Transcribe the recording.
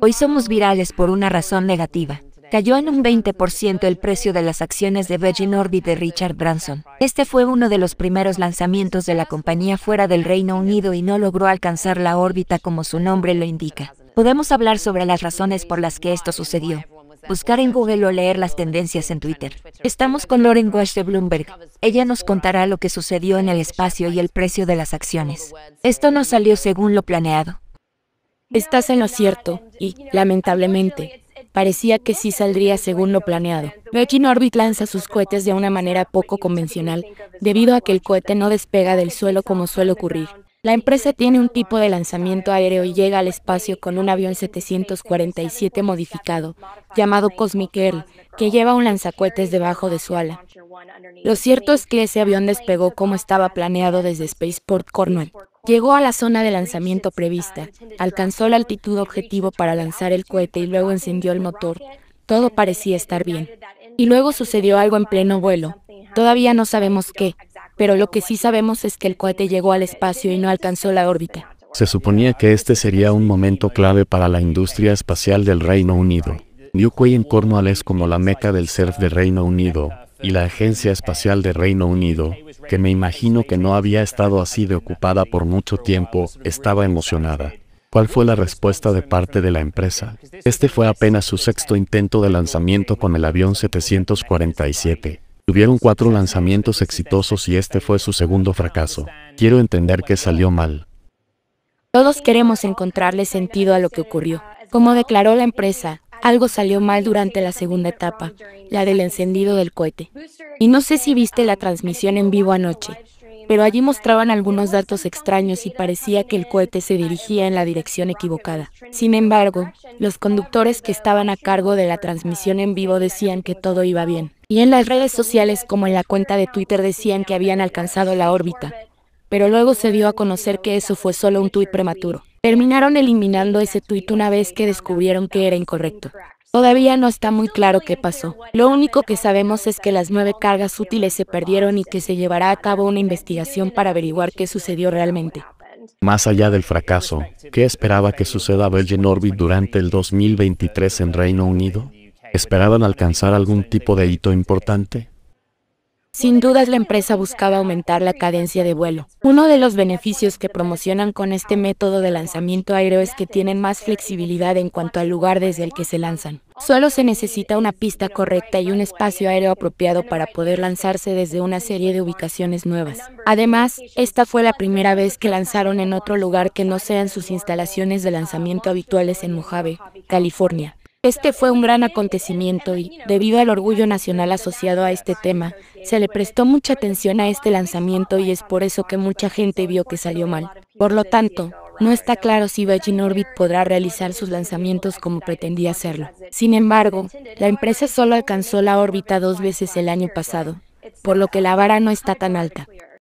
Hoy somos virales por una razón negativa. Cayó en un 20% el precio de las acciones de Virgin Orbit de Richard Branson. Este fue uno de los primeros lanzamientos de la compañía fuera del Reino Unido y no logró alcanzar la órbita como su nombre lo indica. Podemos hablar sobre las razones por las que esto sucedió. Buscar en Google o leer las tendencias en Twitter. Estamos con Lauren Wash de Bloomberg. Ella nos contará lo que sucedió en el espacio y el precio de las acciones. Esto no salió según lo planeado. Estás en lo cierto, y, lamentablemente, parecía que sí saldría según lo planeado. Virgin Orbit lanza sus cohetes de una manera poco convencional, debido a que el cohete no despega del suelo como suele ocurrir. La empresa tiene un tipo de lanzamiento aéreo y llega al espacio con un avión 747 modificado, llamado Cosmic Air, que lleva un lanzacohetes debajo de su ala. Lo cierto es que ese avión despegó como estaba planeado desde Spaceport Cornwall, Llegó a la zona de lanzamiento prevista, alcanzó la altitud objetivo para lanzar el cohete y luego encendió el motor. Todo parecía estar bien. Y luego sucedió algo en pleno vuelo. Todavía no sabemos qué, pero lo que sí sabemos es que el cohete llegó al espacio y no alcanzó la órbita. Se suponía que este sería un momento clave para la industria espacial del Reino Unido. New en Cornwall es como la meca del surf del Reino Unido, y la Agencia Espacial de Reino Unido, que me imagino que no había estado así de ocupada por mucho tiempo, estaba emocionada. ¿Cuál fue la respuesta de parte de la empresa? Este fue apenas su sexto intento de lanzamiento con el avión 747. Tuvieron cuatro lanzamientos exitosos y este fue su segundo fracaso. Quiero entender que salió mal. Todos queremos encontrarle sentido a lo que ocurrió. Como declaró la empresa, algo salió mal durante la segunda etapa, la del encendido del cohete. Y no sé si viste la transmisión en vivo anoche, pero allí mostraban algunos datos extraños y parecía que el cohete se dirigía en la dirección equivocada. Sin embargo, los conductores que estaban a cargo de la transmisión en vivo decían que todo iba bien. Y en las redes sociales como en la cuenta de Twitter decían que habían alcanzado la órbita. Pero luego se dio a conocer que eso fue solo un tuit prematuro. Terminaron eliminando ese tuit una vez que descubrieron que era incorrecto. Todavía no está muy claro qué pasó. Lo único que sabemos es que las nueve cargas útiles se perdieron y que se llevará a cabo una investigación para averiguar qué sucedió realmente. Más allá del fracaso, ¿qué esperaba que suceda a Virgin Orbit durante el 2023 en Reino Unido? ¿Esperaban alcanzar algún tipo de hito importante? Sin dudas la empresa buscaba aumentar la cadencia de vuelo. Uno de los beneficios que promocionan con este método de lanzamiento aéreo es que tienen más flexibilidad en cuanto al lugar desde el que se lanzan. Solo se necesita una pista correcta y un espacio aéreo apropiado para poder lanzarse desde una serie de ubicaciones nuevas. Además, esta fue la primera vez que lanzaron en otro lugar que no sean sus instalaciones de lanzamiento habituales en Mojave, California. Este fue un gran acontecimiento y, debido al orgullo nacional asociado a este tema, se le prestó mucha atención a este lanzamiento y es por eso que mucha gente vio que salió mal. Por lo tanto, no está claro si Virgin Orbit podrá realizar sus lanzamientos como pretendía hacerlo. Sin embargo, la empresa solo alcanzó la órbita dos veces el año pasado, por lo que la vara no está tan alta.